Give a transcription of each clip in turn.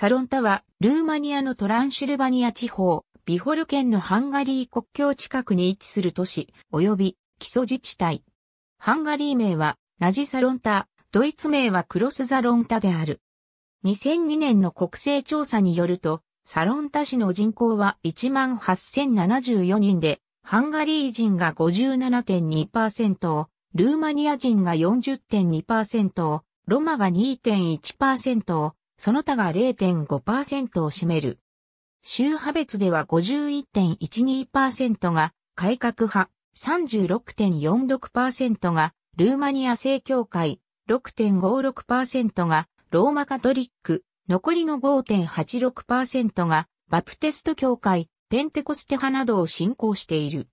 サロンタは、ルーマニアのトランシルバニア地方、ビホル県のハンガリー国境近くに位置する都市、及び基礎自治体。ハンガリー名は、ナジサロンタ、ドイツ名はクロスザロンタである。2002年の国勢調査によると、サロンタ市の人口は18,074人で、ハンガリー人が57.2%を、ルーマニア人が40.2%を、ロマが2.1%を、その他が0.5%を占める。宗派別では51.12%が改革派、36.46%がルーマニア正教会、6.56%がローマカトリック、残りの5.86%がバプテスト教会、ペンテコステ派などを信仰している。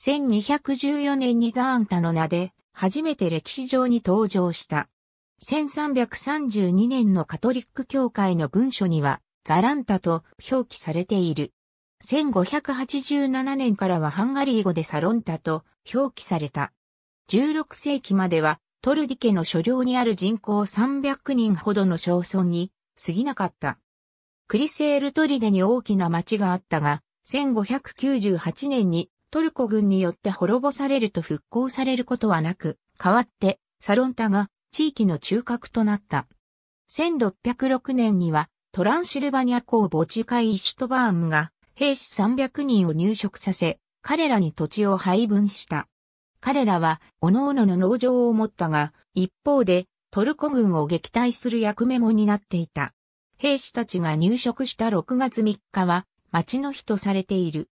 1214年にザーンタの名で初めて歴史上に登場した。1332年のカトリック教会の文書には、ザランタと表記されている。1587年からはハンガリー語でサロンタと表記された。16世紀まではトルディ家の所領にある人口300人ほどの小村に過ぎなかった。クリセールトリデに大きな町があったが、1598年にトルコ軍によって滅ぼされると復興されることはなく、代わってサロンタが地域の中核となった。1606年にはトランシルバニア公墓地会イシュトバーンが兵士300人を入植させ、彼らに土地を配分した。彼らは、各々の農場を持ったが、一方で、トルコ軍を撃退する役目も担っていた。兵士たちが入植した6月3日は、町の日とされている。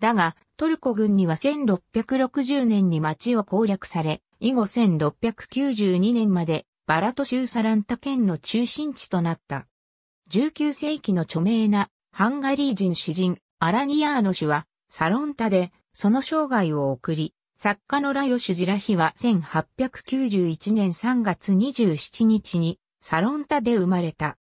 だが、トルコ軍には1660年に町を攻略され、以後1692年までバラト州サランタ県の中心地となった。19世紀の著名なハンガリー人詩人アラニアーノ氏はサロンタでその生涯を送り、作家のラヨシュ・ジラヒは1891年3月27日にサロンタで生まれた。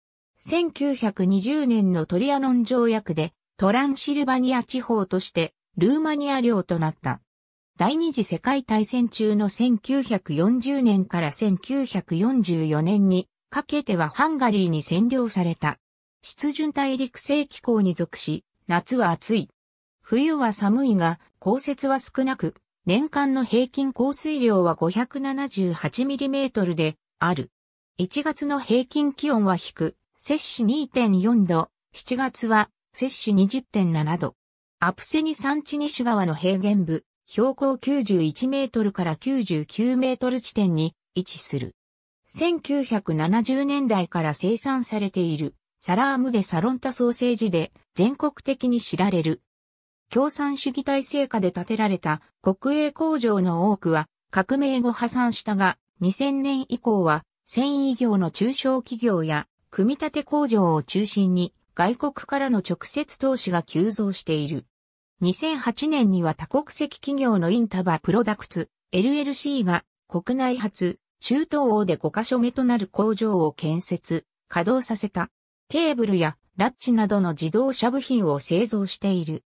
1920年のトリアノン条約でトランシルバニア地方としてルーマニア領となった。第二次世界大戦中の1940年から1944年にかけてはハンガリーに占領された。湿潤大陸性気候に属し、夏は暑い。冬は寒いが、降雪は少なく、年間の平均降水量は 578mm である。1月の平均気温は低、摂氏2.4度、7月は摂氏20.7度。アプセニ山地西側の平原部、標高91メートルから99メートル地点に位置する。1970年代から生産されているサラームでサロンタソーセージで全国的に知られる。共産主義体制下で建てられた国営工場の多くは革命後破産したが2000年以降は繊維業の中小企業や組み立て工場を中心に外国からの直接投資が急増している。2008年には多国籍企業のインタバプロダクツ LLC が国内初、中東欧で5カ所目となる工場を建設、稼働させた。テーブルやラッチなどの自動車部品を製造している。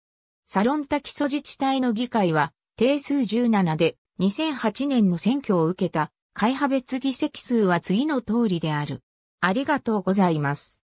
サロンタ基礎自治体の議会は定数17で2008年の選挙を受けた会派別議席数は次の通りである。ありがとうございます。